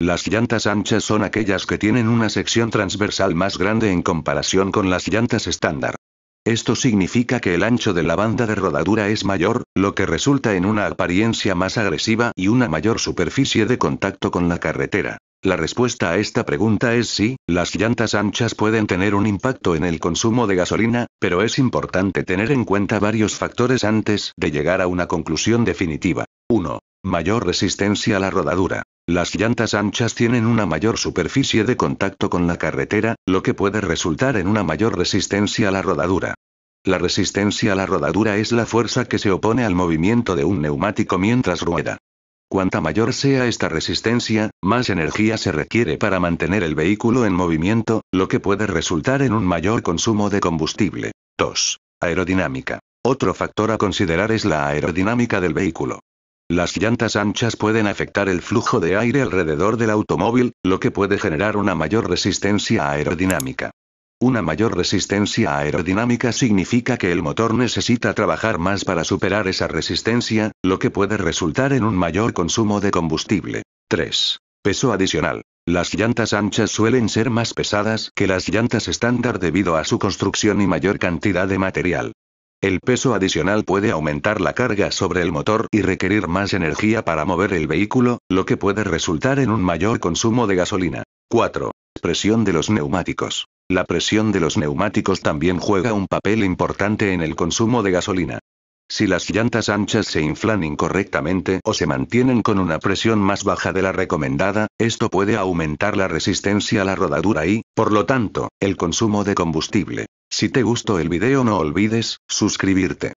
Las llantas anchas son aquellas que tienen una sección transversal más grande en comparación con las llantas estándar. Esto significa que el ancho de la banda de rodadura es mayor, lo que resulta en una apariencia más agresiva y una mayor superficie de contacto con la carretera. La respuesta a esta pregunta es sí, las llantas anchas pueden tener un impacto en el consumo de gasolina, pero es importante tener en cuenta varios factores antes de llegar a una conclusión definitiva. 1. Mayor resistencia a la rodadura. Las llantas anchas tienen una mayor superficie de contacto con la carretera, lo que puede resultar en una mayor resistencia a la rodadura. La resistencia a la rodadura es la fuerza que se opone al movimiento de un neumático mientras rueda. Cuanta mayor sea esta resistencia, más energía se requiere para mantener el vehículo en movimiento, lo que puede resultar en un mayor consumo de combustible. 2. Aerodinámica. Otro factor a considerar es la aerodinámica del vehículo. Las llantas anchas pueden afectar el flujo de aire alrededor del automóvil, lo que puede generar una mayor resistencia aerodinámica. Una mayor resistencia aerodinámica significa que el motor necesita trabajar más para superar esa resistencia, lo que puede resultar en un mayor consumo de combustible. 3. Peso adicional. Las llantas anchas suelen ser más pesadas que las llantas estándar debido a su construcción y mayor cantidad de material. El peso adicional puede aumentar la carga sobre el motor y requerir más energía para mover el vehículo, lo que puede resultar en un mayor consumo de gasolina. 4. Presión de los neumáticos. La presión de los neumáticos también juega un papel importante en el consumo de gasolina. Si las llantas anchas se inflan incorrectamente o se mantienen con una presión más baja de la recomendada, esto puede aumentar la resistencia a la rodadura y, por lo tanto, el consumo de combustible. Si te gustó el video no olvides, suscribirte.